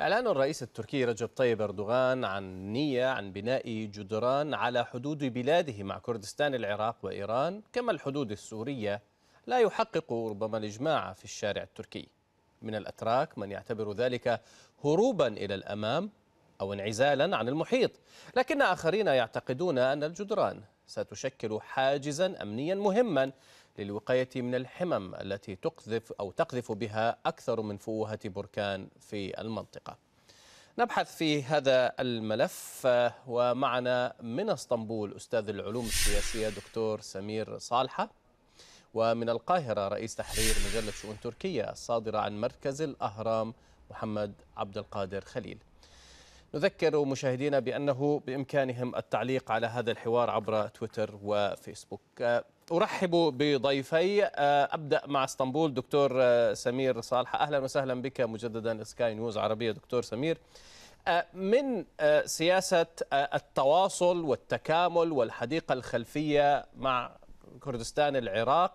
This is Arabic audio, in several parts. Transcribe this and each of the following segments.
إعلان الرئيس التركي رجب طيب أردوغان عن نية عن بناء جدران على حدود بلاده مع كردستان العراق وإيران كما الحدود السورية لا يحقق ربما الإجماع في الشارع التركي من الأتراك من يعتبر ذلك هروبا إلى الأمام أو انعزالا عن المحيط لكن آخرين يعتقدون أن الجدران ستشكل حاجزا أمنيا مهما للوقاية من الحمم التي تقذف أو تقذف بها أكثر من فوهة بركان في المنطقة نبحث في هذا الملف ومعنا من اسطنبول أستاذ العلوم السياسية دكتور سمير صالحة ومن القاهرة رئيس تحرير مجلة شؤون تركيا الصادرة عن مركز الأهرام محمد عبد القادر خليل نذكر مشاهدينا بأنه بإمكانهم التعليق على هذا الحوار عبر تويتر وفيسبوك أرحب بضيفي آه، أبدأ مع اسطنبول دكتور آه، سمير صالحة أهلا وسهلا بك مجددا سكاي نيوز عربية دكتور سمير آه، من سياسة التواصل والتكامل والحديقة الخلفية مع كردستان العراق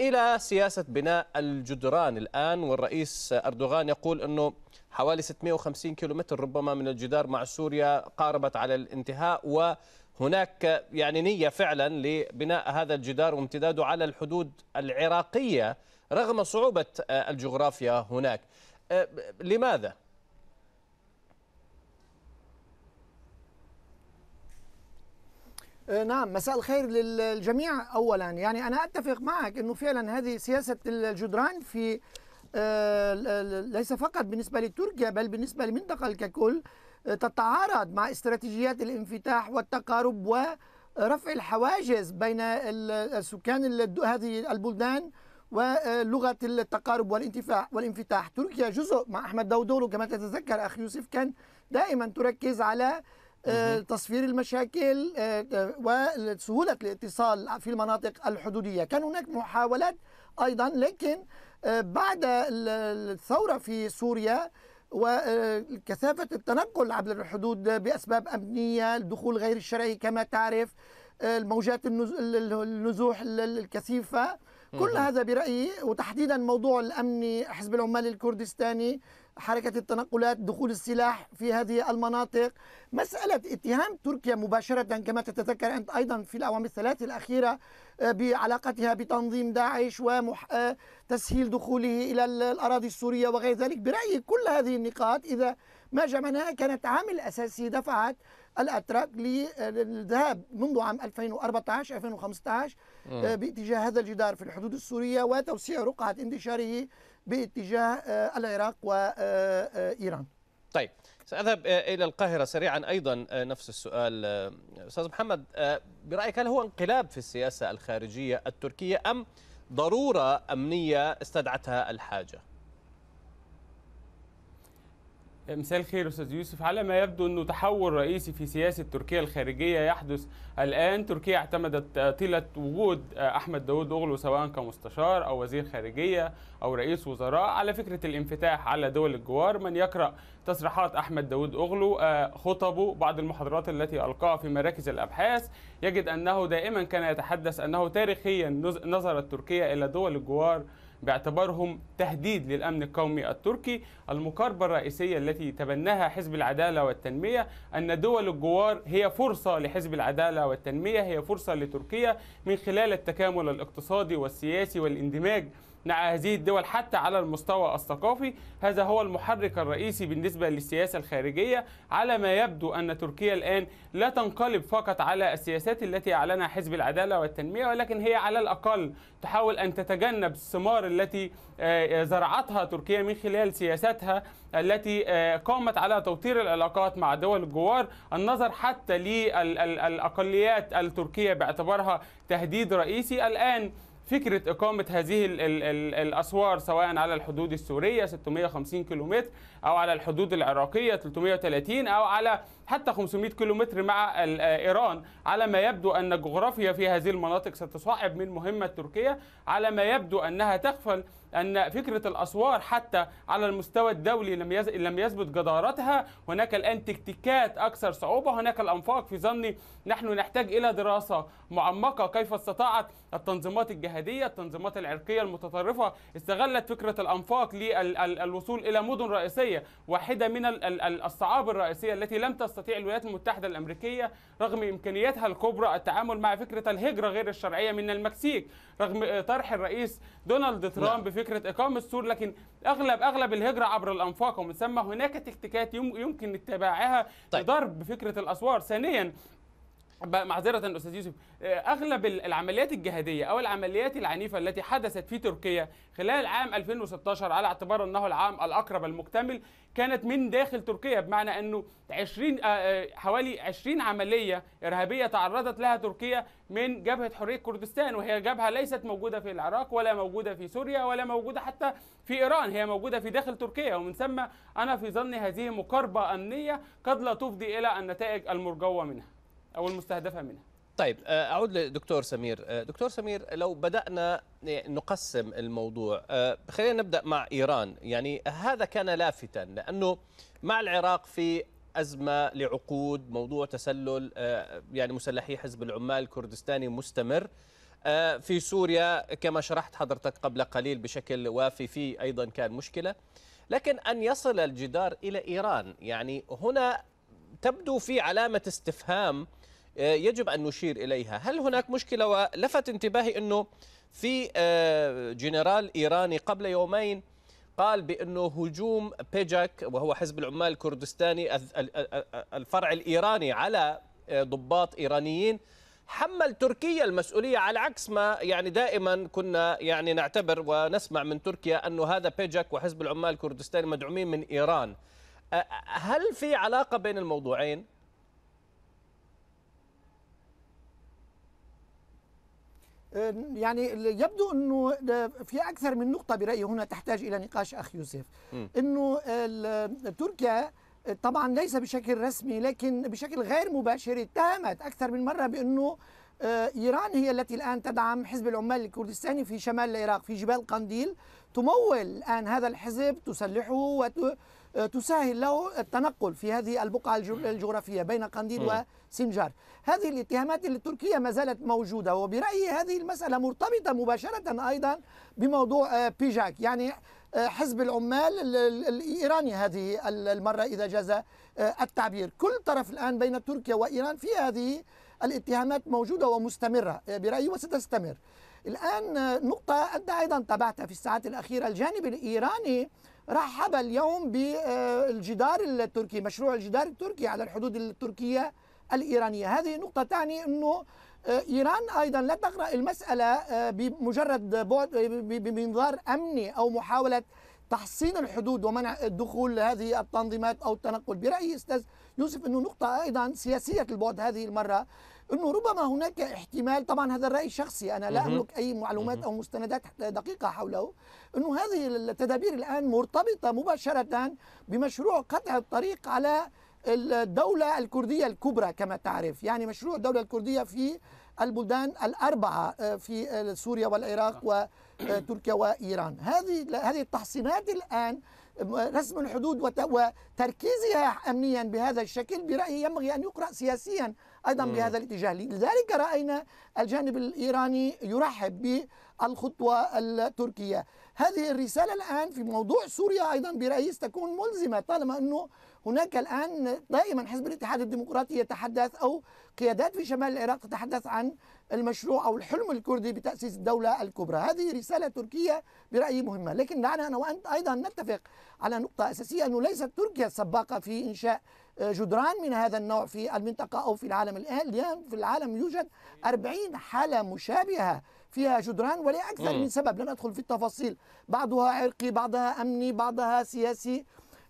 إلى سياسة بناء الجدران الآن والرئيس أردوغان يقول أنه حوالي 650 كيلومتر ربما من الجدار مع سوريا قاربت على الانتهاء و هناك يعني نية فعلا لبناء هذا الجدار وامتداده على الحدود العراقية رغم صعوبة آه، الجغرافيا هناك آه، لماذا؟ آه، نعم مساء الخير للجميع اولا يعني انا اتفق معك انه فعلا هذه سياسه الجدران في ليس فقط بالنسبه لتركيا بل بالنسبه للمنطقه ككل تتعارض مع استراتيجيات الانفتاح والتقارب ورفع الحواجز بين السكان هذه البلدان ولغة التقارب والانتفاع والانفتاح تركيا جزء مع أحمد داودولو كما تتذكر أخ يوسف كان دائما تركز على آه، تصفير المشاكل آه، وسهولة الاتصال في المناطق الحدودية كان هناك محاولات أيضا لكن آه، بعد الثورة في سوريا وكثافة التنقل عبر الحدود بأسباب أمنية الدخول غير الشرعي كما تعرف الموجات النزوح الكثيفة كل هذا برأيي وتحديدا موضوع الأمني حزب العمال الكردستاني حركة التنقلات دخول السلاح في هذه المناطق مسألة اتهام تركيا مباشرة كما تتذكر أنت أيضا في الأعوام الثلاث الأخيرة آه، بعلاقتها بتنظيم داعش وتسهيل آه، دخوله إلى الأراضي السورية وغير ذلك برأيي كل هذه النقاط إذا ما جمعناها كانت عامل أساسي دفعت الأتراك آه، للذهاب منذ عام 2014 2015 باتجاه هذا الجدار في الحدود السورية وتوسيع رقعة انتشاره باتجاه آه، العراق وإيران آه، آه، طيب سأذهب إلى القاهرة سريعا أيضا نفس السؤال أستاذ محمد برأيك هل هو انقلاب في السياسة الخارجية التركية أم ضرورة أمنية استدعتها الحاجة؟ مساء الخير استاذ يوسف على ما يبدو انه تحول رئيسي في سياسه تركيا الخارجيه يحدث الان تركيا اعتمدت طيله وجود احمد داوود اوغلو سواء كمستشار او وزير خارجيه او رئيس وزراء على فكره الانفتاح على دول الجوار من يقرا تصريحات احمد داوود اوغلو آه، خطبه بعض المحاضرات التي القاها في مراكز الابحاث يجد انه دائما كان يتحدث انه تاريخيا نظرت تركيا الى دول الجوار باعتبارهم تهديد للأمن القومي التركي المقاربة الرئيسية التي تبناها حزب العدالة والتنمية أن دول الجوار هي فرصة لحزب العدالة والتنمية هي فرصة لتركيا من خلال التكامل الاقتصادي والسياسي والاندماج مع هذه الدول حتى على المستوى الثقافي هذا هو المحرك الرئيسي بالنسبة للسياسة الخارجية على ما يبدو أن تركيا الآن لا تنقلب فقط على السياسات التي أعلنها حزب العدالة والتنمية ولكن هي على الأقل تحاول أن تتجنب الثمار التي آه، آه، زرعتها تركيا من خلال سياساتها التي آه، قامت على توطير العلاقات مع دول الجوار النظر حتى للأقليات التركية باعتبارها تهديد رئيسي الآن فكره اقامه هذه الاسوار سواء على الحدود السوريه 650 كيلومتر او على الحدود العراقيه 330 او على حتى 500 كيلومتر مع آه، ايران على ما يبدو ان الجغرافيا في هذه المناطق ستصعب من مهمه تركيا على ما يبدو انها تغفل ان فكره الاسوار حتى على المستوى الدولي لم لم يثبت جدارتها هناك الان تكتيكات اكثر صعوبه هناك الانفاق في ظني نحن نحتاج الى دراسه معمقه كيف استطاعت التنظيمات الجهاديه التنظيمات العرقيه المتطرفه استغلت فكره الانفاق للوصول الى مدن رئيسيه واحده من الصعاب الرئيسيه التي لم تستطيع الولايات المتحده الامريكيه رغم امكانياتها الكبرى التعامل مع فكره الهجره غير الشرعيه من المكسيك رغم طرح الرئيس دونالد ترامب نعم. فكره اقامه سور لكن اغلب اغلب الهجره عبر الانفاق ومن ثم هناك تكتيكات يمكن اتباعها طيب. ضرب فكره الاسوار ثانيا معذرة أستاذ يوسف آه، أغلب العمليات الجهادية أو العمليات العنيفة التي حدثت في تركيا خلال عام 2016 على اعتبار أنه العام الأقرب المكتمل كانت من داخل تركيا بمعنى أنه 20 آه، آه، حوالي 20 عملية إرهابية تعرضت لها تركيا من جبهة حرية كردستان وهي جبهة ليست موجودة في العراق ولا موجودة في سوريا ولا موجودة حتى في إيران هي موجودة في داخل تركيا ومن ثم أنا في ظني هذه مقاربة أمنية قد لا تفضي إلى النتائج المرجوة منها او المستهدفه منها طيب آه، اعود لدكتور سمير آه، دكتور سمير لو بدانا نقسم الموضوع آه، خلينا نبدا مع ايران يعني هذا كان لافتا لانه مع العراق في ازمه لعقود موضوع تسلل يعني مسلحي حزب العمال الكردستاني مستمر في سوريا كما شرحت حضرتك قبل قليل بشكل وافي في ايضا كان مشكله لكن ان يصل الجدار الى ايران يعني هنا تبدو في علامه استفهام آه، يجب أن نشير إليها هل هناك مشكلة ولفت انتباهي أنه في آه، جنرال إيراني قبل يومين قال بأنه هجوم بيجاك وهو حزب العمال الكردستاني الفرع الإيراني على آه، ضباط إيرانيين حمل تركيا المسؤولية على عكس ما يعني دائما كنا يعني نعتبر ونسمع من تركيا أنه هذا بيجاك وحزب العمال الكردستاني مدعومين من إيران هل في علاقة بين الموضوعين؟ يعني يبدو انه في اكثر من نقطه برايي هنا تحتاج الى نقاش اخ يوسف انه تركيا طبعا ليس بشكل رسمي لكن بشكل غير مباشر اتهمت اكثر من مره بانه آه، ايران هي التي الان تدعم حزب العمال الكردستاني في شمال العراق في جبال قنديل تمول الان هذا الحزب تسلحه وت... آه، تسهل له التنقل في هذه البقعة الجغرافية بين قنديل وسنجار هذه الاتهامات التركية ما زالت موجودة وبرأيي هذه المسألة مرتبطة مباشرة أيضا بموضوع آه، بيجاك يعني آه، حزب العمال الإيراني هذه المرة إذا جاز التعبير كل طرف الآن بين تركيا وإيران في هذه الاتهامات موجودة ومستمرة برأيي وستستمر الآن نقطة أنت أيضا تابعتها في الساعات الأخيرة الجانب الإيراني رحب اليوم بالجدار التركي مشروع الجدار التركي على الحدود التركية الإيرانية هذه نقطة تعني أنه آه، إيران أيضا لا تقرأ المسألة آه، بمجرد بعد بمنظار أمني أو محاولة تحصين الحدود ومنع الدخول لهذه التنظيمات أو التنقل برأيي أستاذ يوسف أنه نقطة أيضا سياسية البعد هذه المرة انه ربما هناك احتمال طبعا هذا الراي شخصي انا لا املك اي معلومات او مستندات دقيقه حوله انه هذه التدابير الان مرتبطه مباشره بمشروع قطع الطريق على الدولة الكردية الكبرى كما تعرف يعني مشروع الدولة الكردية في البلدان الأربعة آه، في آه، سوريا والعراق وتركيا وإيران هذه هذه التحصينات الآن رسم الحدود وتركيزها أمنيا بهذا الشكل برأيي ينبغي أن يقرأ سياسيا أيضا م. بهذا الاتجاه لذلك رأينا الجانب الإيراني يرحب بالخطوة التركية هذه الرسالة الآن في موضوع سوريا أيضا برئيس تكون ملزمة طالما أنه هناك الآن دائما حزب الاتحاد الديمقراطي يتحدث أو قيادات في شمال العراق تتحدث عن المشروع أو الحلم الكردي بتأسيس الدولة الكبرى هذه رسالة تركية برأيي مهمة لكن دعنا أنا وأنت أيضا نتفق على نقطة أساسية أنه ليست تركيا السباقة في إنشاء جدران من هذا النوع في المنطقة أو في العالم الآن اليوم في العالم يوجد 40 حالة مشابهة فيها جدران ولا أكثر من سبب لن أدخل في التفاصيل بعضها عرقي بعضها أمني بعضها سياسي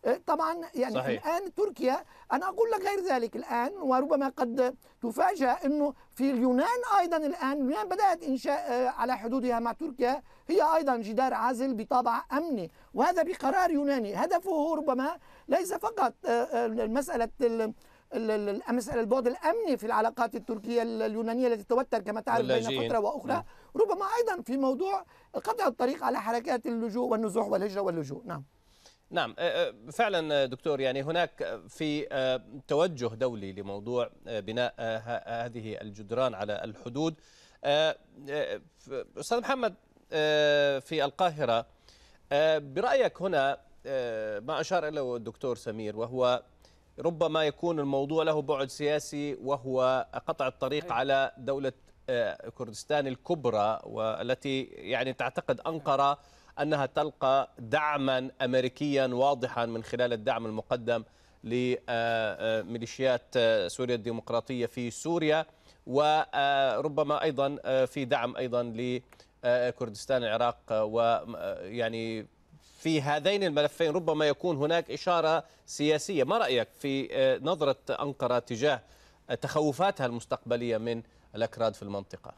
أه، طبعا يعني صحيح. الان تركيا انا اقول لك غير ذلك الان وربما قد تفاجأ انه في اليونان ايضا الان اليونان بدات انشاء أه، على حدودها مع تركيا هي ايضا جدار عازل بطابع امني وهذا بقرار يوناني هدفه ربما ليس فقط آه، آه، مسألة مسألة البعد الأمني في العلاقات التركية اليونانية التي توتر كما تعرف بين فترة وأخرى نعم. ربما أيضا في موضوع قطع الطريق على حركات اللجوء والنزوح والهجرة واللجوء نعم نعم آه، فعلا دكتور يعني هناك في توجه دولي لموضوع بناء هذه الجدران على الحدود أستاذ محمد في القاهرة برأيك هنا آه، ما أشار إليه الدكتور سمير وهو ربما يكون الموضوع له بعد سياسي وهو قطع الطريق أيوة. على دولة آه، كردستان الكبرى والتي يعني تعتقد أنقرة أنها تلقى دعما أمريكيا واضحا من خلال الدعم المقدم لميليشيات آه، سوريا الديمقراطية في سوريا وربما أيضا في دعم أيضا لكردستان العراق ويعني في هذين الملفين ربما يكون هناك إشارة سياسية ما رأيك في آه، نظرة أنقرة تجاه تخوفاتها المستقبلية من الأكراد في المنطقة؟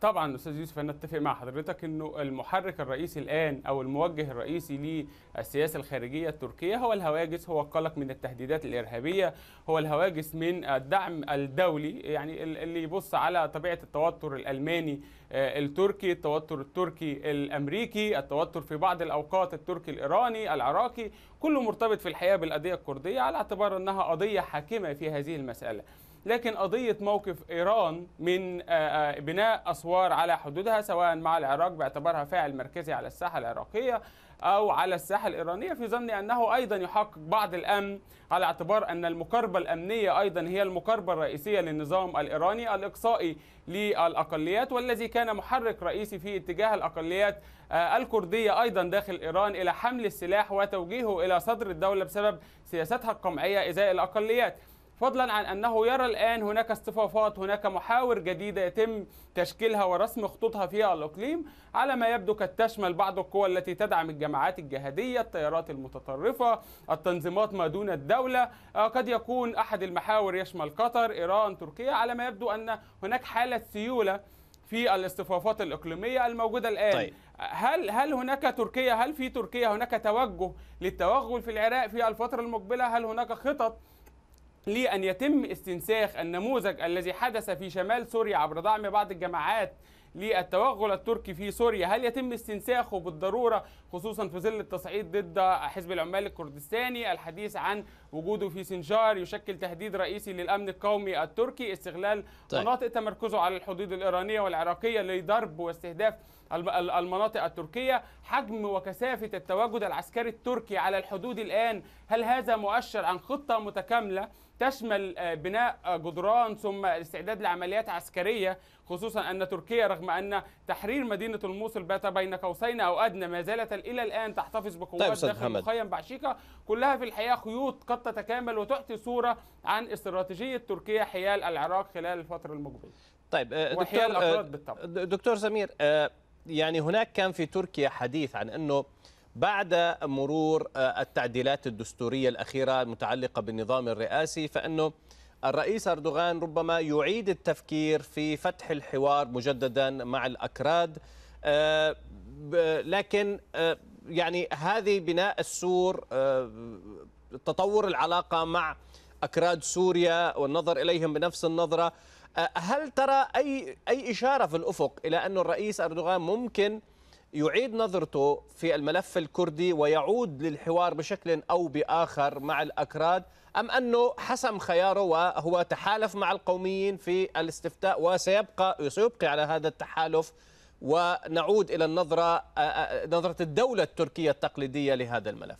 طبعا استاذ يوسف انا اتفق مع حضرتك انه المحرك الرئيسي الان او الموجه الرئيسي للسياسه الخارجيه التركيه هو الهواجس هو القلق من التهديدات الارهابيه هو الهواجس من الدعم الدولي يعني اللي يبص على طبيعه التوتر الالماني آه، التركي التوتر التركي الامريكي التوتر في بعض الاوقات التركي الايراني العراقي كله مرتبط في الحقيقه بالقضيه الكرديه على اعتبار انها قضيه حاكمه في هذه المساله لكن قضية موقف إيران من آه، آه، بناء أسوار على حدودها سواء مع العراق باعتبارها فاعل مركزي على الساحة العراقية أو على الساحة الإيرانية في ظني أنه أيضا يحقق بعض الأمن على اعتبار أن المقاربة الأمنية أيضا هي المقاربة الرئيسية للنظام الإيراني الإقصائي للأقليات والذي كان محرك رئيسي في اتجاه الأقليات آه، الكردية أيضا داخل إيران إلى حمل السلاح وتوجيهه إلى صدر الدولة بسبب سياستها القمعية إزاء الأقليات فضلا عن أنه يرى الآن هناك اصطفافات هناك محاور جديدة يتم تشكيلها ورسم خطوطها فيها الإقليم على ما يبدو قد تشمل بعض القوى التي تدعم الجماعات الجهادية التيارات المتطرفة التنظيمات ما دون الدولة آه، قد يكون أحد المحاور يشمل قطر إيران تركيا على ما يبدو أن هناك حالة سيولة في الاصطفافات الاقليميه الموجوده الان طيب. هل هل هناك تركيا هل في تركيا هناك توجه للتوغل في العراق في الفتره المقبله هل هناك خطط لأن يتم استنساخ النموذج الذي حدث في شمال سوريا عبر دعم بعض الجماعات للتوغل التركي في سوريا هل يتم استنساخه بالضرورة خصوصا في ظل التصعيد ضد حزب العمال الكردستاني الحديث عن وجوده في سنجار يشكل تهديد رئيسي للأمن القومي التركي استغلال طيب. مناطق تمركزه على الحدود الإيرانية والعراقية لضرب واستهداف المناطق التركية حجم وكثافة التواجد العسكري التركي على الحدود الآن هل هذا مؤشر عن خطة متكاملة تشمل آه، بناء آه، جدران ثم الاستعداد لعمليات عسكرية خصوصا أن تركيا رغم أن تحرير مدينة الموصل بات بين قوسين أو أدنى ما زالت إلى الآن تحتفظ بقوات طيب داخل مخيم بعشيكا كلها في الحقيقة خيوط قد تتكامل وتعطي صورة عن استراتيجية تركيا حيال العراق خلال الفترة المقبلة طيب آه، وحيال الأفراد بالطبع دكتور سمير يعني هناك كان في تركيا حديث عن أنه بعد مرور آه، التعديلات الدستورية الأخيرة المتعلقة بالنظام الرئاسي فإنه الرئيس أردوغان ربما يعيد التفكير في فتح الحوار مجددا مع الأكراد آه، لكن آه، يعني هذه بناء السور تطور العلاقة مع أكراد سوريا والنظر إليهم بنفس النظرة هل ترى أي أي إشارة في الأفق إلى أن الرئيس أردوغان ممكن يعيد نظرته في الملف الكردي ويعود للحوار بشكل أو بآخر مع الأكراد أم أنه حسم خياره وهو تحالف مع القوميين في الاستفتاء وسيبقى سيبقي على هذا التحالف ونعود إلى النظرة نظرة الدولة التركية التقليدية لهذا الملف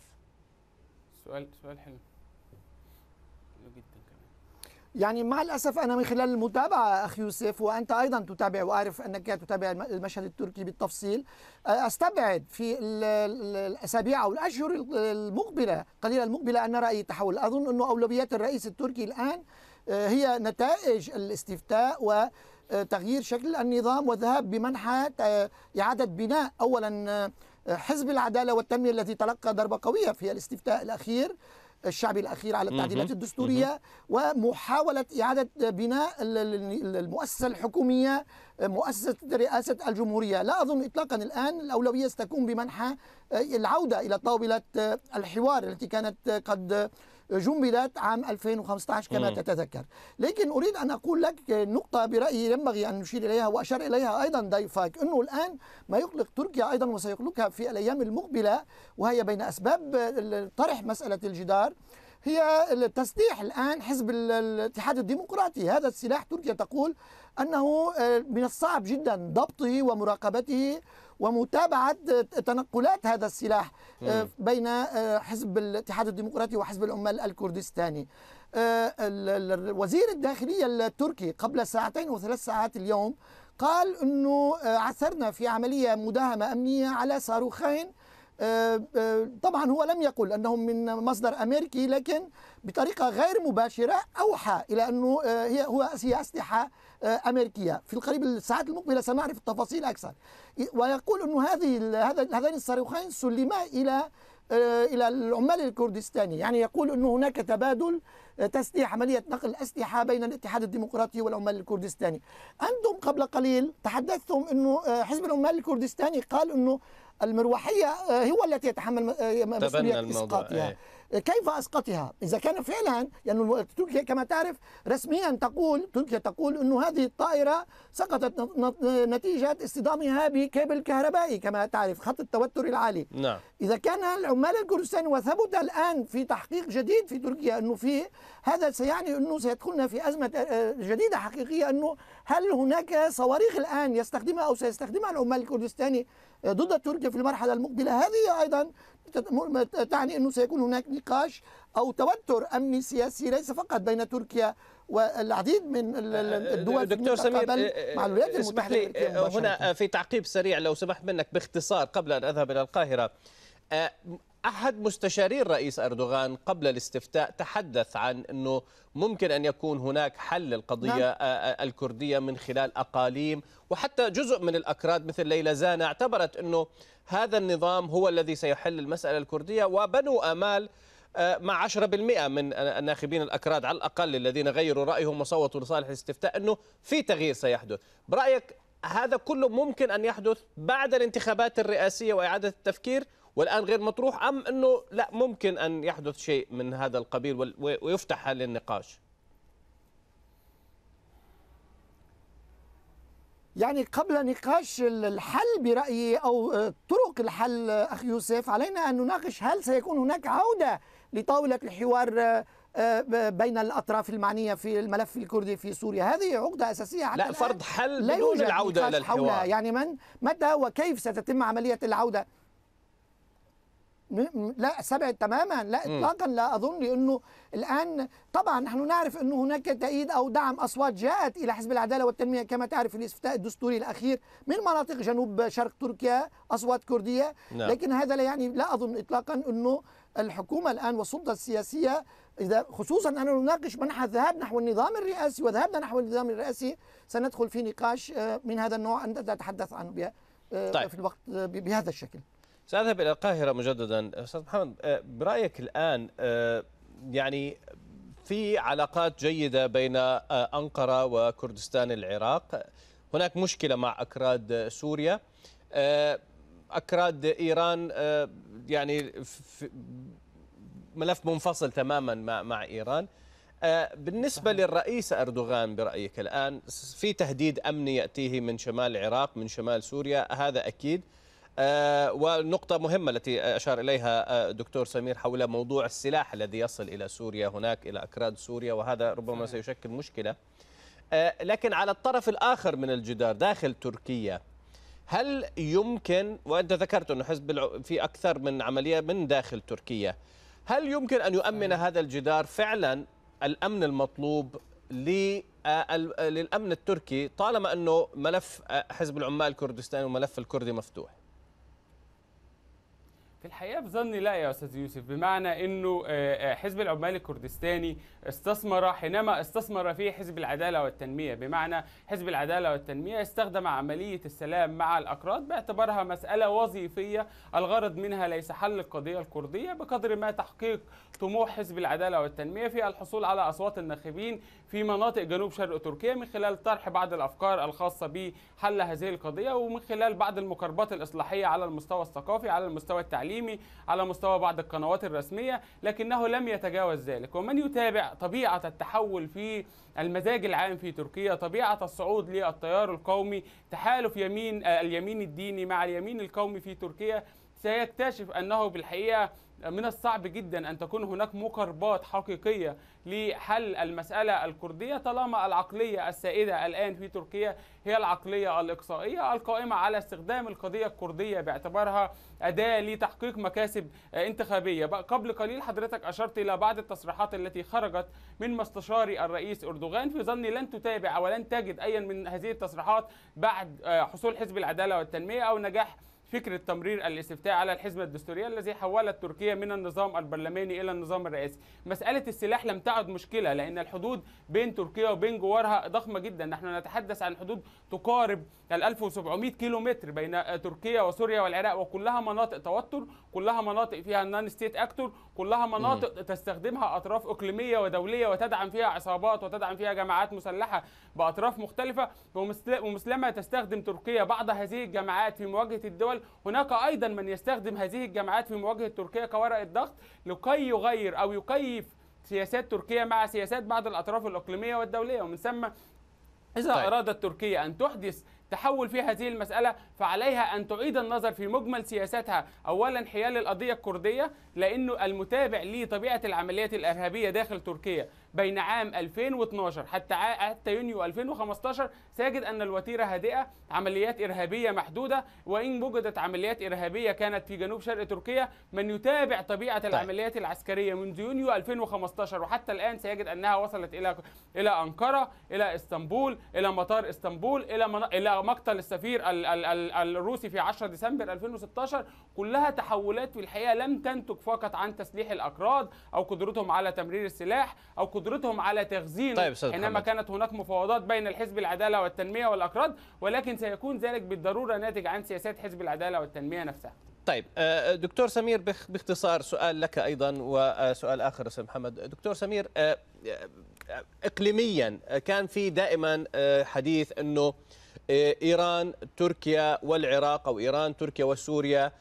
سؤال سؤال حلو يعني مع الأسف أنا من خلال المتابعة أخ يوسف وأنت أيضا تتابع وأعرف أنك تتابع المشهد التركي بالتفصيل أه، أستبعد في الأسابيع أو الأشهر المقبلة قليلا المقبلة أن نرى أي تحول أظن أنه أولويات الرئيس التركي الآن أه، هي نتائج الاستفتاء و أه، تغيير شكل النظام والذهاب بمنحى إعادة بناء أولا حزب العدالة والتنمية الذي تلقى ضربة قوية في الاستفتاء الأخير الشعبي الأخير على التعديلات الدستورية ومحاولة إعادة بناء المؤسسة الحكومية مؤسسة رئاسة الجمهورية لا أظن إطلاقا الآن الأولوية ستكون بمنحى العودة إلى طاولة الحوار التي كانت قد جُملت عام 2015 كما م. تتذكر لكن أريد أن أقول لك نقطة برأيي ينبغي أن نشير إليها وأشار إليها أيضا ضيفك أنه الآن ما يقلق تركيا أيضا وسيقلقها في الأيام المقبلة وهي بين أسباب طرح مسألة الجدار هي التسليح الآن حزب الاتحاد الديمقراطي هذا السلاح تركيا تقول أنه آه، من الصعب جدا ضبطه ومراقبته ومتابعة تنقلات هذا السلاح آه، بين آه، حزب الاتحاد الديمقراطي وحزب العمال الكردستاني آه، وزير الداخلية التركي قبل ساعتين أو ثلاث ساعات اليوم قال أنه عثرنا في عملية مداهمة أمنية على صاروخين طبعا هو لم يقل أنهم من مصدر أمريكي لكن بطريقة غير مباشرة أوحى إلى أنه آه، هي هو هي أسلحة آه، أمريكية في القريب الساعات المقبلة سنعرف التفاصيل أكثر ويقول أنه هذه هذان الصاروخين سلما إلى آه، الى العمال الكردستاني يعني يقول انه هناك تبادل تسليح عمليه نقل اسلحه بين الاتحاد الديمقراطي والعمال الكردستاني انتم قبل قليل تحدثتم انه حزب العمال الكردستاني قال انه المروحية آه، هو التي يتحمل آه، مسؤولية إسقاطها ايه. كيف أسقطها؟ إذا كان فعلا يعني تركيا كما تعرف رسميا تقول تركيا تقول أنه هذه الطائرة سقطت نتيجة اصطدامها بكابل كهربائي كما تعرف خط التوتر العالي نعم. إذا كان العمال الكردستاني وثبت الآن في تحقيق جديد في تركيا أنه في هذا سيعني أنه سيدخلنا في أزمة آه، جديدة حقيقية أنه هل هناك صواريخ الآن يستخدمها أو سيستخدمها العمال الكردستاني ضد تركيا في المرحلة المقبلة هذه أيضا تعني أنه سيكون هناك نقاش أو توتر أمني سياسي ليس فقط بين تركيا والعديد من آه، آه، الدول دكتور سمير آه، مع الولايات اسمح لي هنا في تعقيب سريع لو سمحت منك باختصار قبل أن أذهب إلى القاهرة أحد مستشاري الرئيس أردوغان قبل الاستفتاء تحدث عن أنه ممكن أن يكون هناك حل للقضية نعم. آه، آه، الكردية من خلال أقاليم وحتى جزء من الأكراد مثل ليلى زانة اعتبرت أنه هذا النظام هو الذي سيحل المسألة الكردية وبنوا أمال آه، مع 10% من الناخبين الأكراد على الأقل الذين غيروا رأيهم وصوتوا لصالح الاستفتاء أنه في تغيير سيحدث برأيك هذا كله ممكن أن يحدث بعد الانتخابات الرئاسية وإعادة التفكير والآن غير مطروح أم أنه لا ممكن أن يحدث شيء من هذا القبيل ويفتح للنقاش يعني قبل نقاش الحل برأيي أو طرق الحل أخي يوسف علينا أن نناقش هل سيكون هناك عودة لطاولة الحوار آه، بين الأطراف المعنية في الملف الكردي في سوريا هذه عقدة أساسية حتى لا فرض حل لا بدون العودة إلى الحوار يعني من متى وكيف ستتم عملية العودة لا سبع تماما لا اطلاقا لا اظن لانه الان طبعا نحن نعرف انه هناك تأييد او دعم اصوات جاءت الى حزب العداله والتنميه كما تعرف في الاستفتاء الدستوري الاخير من مناطق جنوب شرق تركيا اصوات كرديه نعم. لكن هذا لا يعني لا اظن اطلاقا انه الحكومه الان والسلطه السياسيه اذا خصوصا اننا نناقش منح الذهاب نحو النظام الرئاسي وذهبنا نحو النظام الرئاسي سندخل في نقاش آه، من هذا النوع انت تتحدث عنه آه، طيب. في الوقت آه، بهذا الشكل سأذهب إلى القاهرة مجددا أستاذ محمد آه، برأيك الآن آه، يعني في علاقات جيدة بين آه، أنقرة وكردستان العراق هناك مشكلة مع أكراد سوريا أكراد إيران يعني ملف منفصل تماما مع, مع إيران بالنسبة للرئيس أردوغان برأيك الآن في تهديد أمني يأتيه من شمال العراق من شمال سوريا هذا أكيد آه، ونقطة مهمة التي أشار إليها آه، دكتور سمير حول موضوع السلاح الذي يصل إلى سوريا هناك إلى أكراد سوريا وهذا ربما سيشكل مشكلة آه، لكن على الطرف الآخر من الجدار داخل تركيا هل يمكن وأنت ذكرت أنه حزب في أكثر من عملية من داخل تركيا هل يمكن أن يؤمن هذا الجدار فعلا الأمن المطلوب للأمن التركي طالما أنه ملف حزب العمال الكردستاني وملف الكردي مفتوح في الحقيقه بظني لا يا استاذ يوسف بمعنى انه آه، آه، حزب العمال الكردستاني استثمر حينما استثمر فيه حزب العداله والتنميه بمعنى حزب العداله والتنميه استخدم عمليه السلام مع الاكراد باعتبارها مساله وظيفيه الغرض منها ليس حل القضيه الكرديه بقدر ما تحقيق طموح حزب العداله والتنميه في الحصول على اصوات الناخبين في مناطق جنوب شرق تركيا من خلال طرح بعض الافكار الخاصه بحل هذه القضيه ومن خلال بعض المقاربات الاصلاحيه على المستوى الثقافي على المستوى التعليمي التعليمي على مستوى بعض القنوات الرسمية لكنه لم يتجاوز ذلك ومن يتابع طبيعة التحول في المزاج العام في تركيا طبيعة الصعود للتيار القومي تحالف يمين آه، اليمين الديني مع اليمين القومي في تركيا سيكتشف أنه بالحقيقة من الصعب جدا أن تكون هناك مقاربات حقيقية لحل المسألة الكردية طالما العقلية السائدة الآن في تركيا هي العقلية الإقصائية القائمة على استخدام القضية الكردية باعتبارها أداة لتحقيق مكاسب انتخابية قبل قليل حضرتك أشرت إلى بعض التصريحات التي خرجت من مستشاري الرئيس أردوغان في ظني لن تتابع ولن تجد أي من هذه التصريحات بعد آه، حصول حزب العدالة والتنمية أو نجاح فكرة تمرير الاستفتاء على الحزمة الدستورية الذي حولت تركيا من النظام البرلماني إلى النظام الرئاسي مسألة السلاح لم تعد مشكلة لأن الحدود بين تركيا وبين جوارها ضخمة جدا نحن نتحدث عن حدود تقارب ال 1700 كيلو متر بين تركيا وسوريا والعراق وكلها مناطق توتر كلها مناطق فيها نون ستيت اكتور كلها مناطق تستخدمها أطراف إقليمية ودولية وتدعم فيها عصابات وتدعم فيها جماعات مسلحة بأطراف مختلفة ومسلمة تستخدم تركيا بعض هذه الجماعات في مواجهة الدول هناك أيضا من يستخدم هذه الجامعات في مواجهة تركيا كورقة ضغط لكي يغير أو يكيف سياسات تركيا مع سياسات بعض الأطراف الإقليمية والدولية ومن ثم إذا طيب. أرادت تركيا أن تحدث تحول في هذه المسألة فعليها أن تعيد النظر في مجمل سياساتها أولا حيال القضية الكردية لأنه المتابع لطبيعة العمليات الإرهابية داخل تركيا بين عام 2012 حتى حتى يونيو 2015 سيجد ان الوتيره هادئه عمليات ارهابيه محدوده وان وجدت عمليات ارهابيه كانت في جنوب شرق تركيا من يتابع طبيعه طيب. العمليات العسكريه منذ يونيو 2015 وحتى الان سيجد انها وصلت الى الى انقره الى اسطنبول الى مطار اسطنبول الى من... الى مقتل السفير ال... ال... ال... الروسي في 10 ديسمبر 2016 كلها تحولات في الحقيقه لم تنتج فقط عن تسليح الاكراد او قدرتهم على تمرير السلاح او قدرتهم على تخزين طيب انما محمد. كانت هناك مفاوضات بين الحزب العداله والتنميه والاكراد ولكن سيكون ذلك بالضروره ناتج عن سياسات حزب العداله والتنميه نفسها طيب آه، آه، دكتور سمير باختصار سؤال لك ايضا وسؤال اخر استاذ محمد دكتور سمير آه، اقليميا كان في دائما حديث انه ايران تركيا والعراق او ايران تركيا وسوريا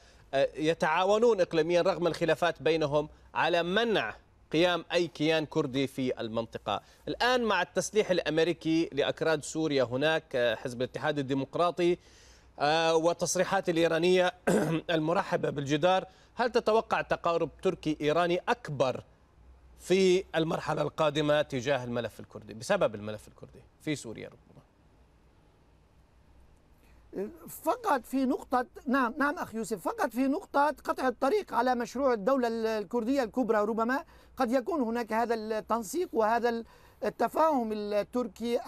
يتعاونون اقليميا رغم الخلافات بينهم على منع قيام أي كيان كردي في المنطقة الآن مع التسليح الأمريكي لأكراد سوريا هناك آه، حزب الاتحاد الديمقراطي آه، وتصريحات الإيرانية المرحبة بالجدار هل تتوقع تقارب تركي إيراني أكبر في المرحلة القادمة تجاه الملف الكردي بسبب الملف الكردي في سوريا ربما فقط في نقطة نعم نعم أخ يوسف فقط في نقطة قطع الطريق على مشروع الدولة الكردية الكبرى ربما قد يكون هناك هذا التنسيق وهذا التفاهم التركي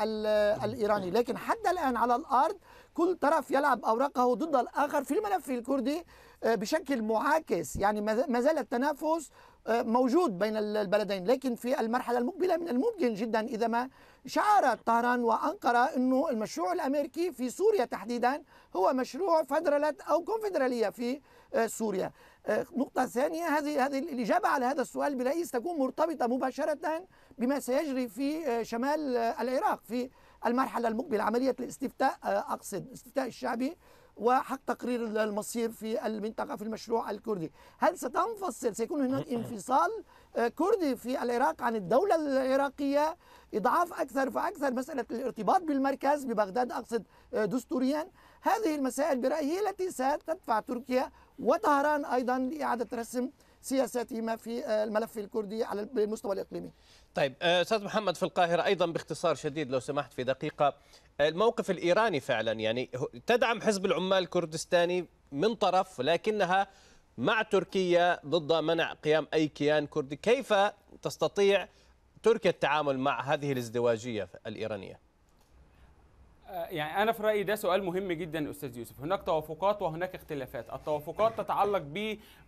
الإيراني لكن حتى الآن على الأرض كل طرف يلعب أوراقه ضد الآخر في الملف الكردي آه، بشكل معاكس يعني ما زال التنافس آه، موجود بين البلدين لكن في المرحلة المقبلة من الممكن جدا إذا ما شعرت طهران وأنقرة أنه المشروع الأمريكي في سوريا تحديدا هو مشروع فدرالة أو كونفدرالية في آه، سوريا آه، نقطة ثانية هذه هذه الإجابة على هذا السؤال برأيي ستكون مرتبطة مباشرة بما سيجري في آه، شمال العراق في المرحلة المقبلة عملية الاستفتاء أقصد الاستفتاء الشعبي وحق تقرير المصير في المنطقة في المشروع الكردي هل ستنفصل سيكون هناك نعم. انفصال آه، كردي في العراق عن الدولة العراقية إضعاف أكثر فأكثر مسألة الارتباط بالمركز ببغداد أقصد آه، دستوريا هذه المسائل برأيي التي ستدفع تركيا وطهران أيضا لإعادة رسم سياساتهما في آه، الملف الكردي على المستوى الإقليمي طيب آه، أستاذ محمد في القاهرة أيضا باختصار شديد لو سمحت في دقيقة آه، الموقف الإيراني فعلا يعني تدعم حزب العمال الكردستاني من طرف لكنها مع تركيا ضد منع قيام أي كيان كردي كيف تستطيع تركيا التعامل مع هذه الازدواجية الإيرانية آه، يعني انا في رايي ده سؤال مهم جدا استاذ يوسف هناك توافقات وهناك اختلافات التوافقات تتعلق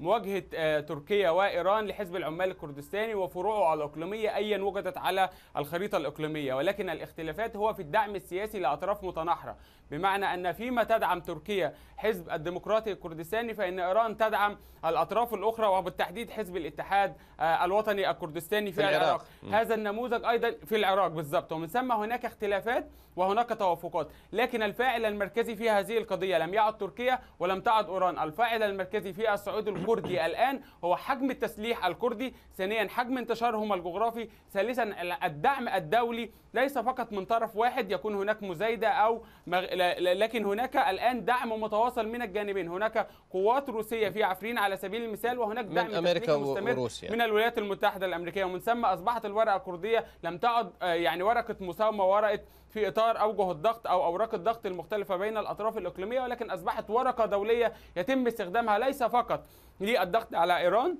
بمواجهه آه، تركيا وايران لحزب العمال الكردستاني وفروعه الاقليميه ايا وجدت على الخريطه الاقليميه ولكن الاختلافات هو في الدعم السياسي لاطراف متناحره بمعنى ان فيما تدعم تركيا حزب الديمقراطي الكردستاني فان ايران تدعم الاطراف الاخرى وبالتحديد حزب الاتحاد آه، الوطني الكردستاني في, في العراق, العراق. هذا النموذج ايضا في العراق بالضبط ومن ثم هناك اختلافات وهناك توافقات النقاط لكن الفاعل المركزي في هذه القضية لم يعد تركيا ولم تعد أوران الفاعل المركزي في الصعيد الكردي الآن هو حجم التسليح الكردي ثانيا حجم انتشارهم الجغرافي ثالثا الدعم الدولي ليس فقط من طرف واحد يكون هناك مزايدة أو مغ... لكن هناك الآن دعم متواصل من الجانبين هناك قوات روسية في عفرين على سبيل المثال وهناك دعم من أمريكا مستمر وروسيا. من الولايات المتحدة الأمريكية ومن ثم أصبحت الورقة الكردية لم تعد آه، يعني ورقة مساومة ورقة في اطار اوجه الضغط او اوراق الضغط المختلفه بين الاطراف الاقليميه ولكن اصبحت ورقه دوليه يتم استخدامها ليس فقط للضغط على ايران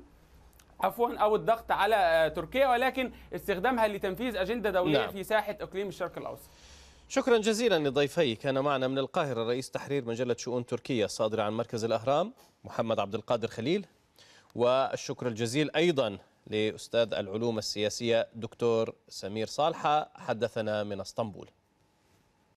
عفوا او الضغط على آه، تركيا ولكن استخدامها لتنفيذ اجنده دوليه نعم. في ساحه اقليم الشرق الاوسط شكرا جزيلا لضيفي كان معنا من القاهره رئيس تحرير مجله شؤون تركيا الصادره عن مركز الاهرام محمد عبد القادر خليل والشكر الجزيل ايضا لاستاذ العلوم السياسيه دكتور سمير صالحه حدثنا من اسطنبول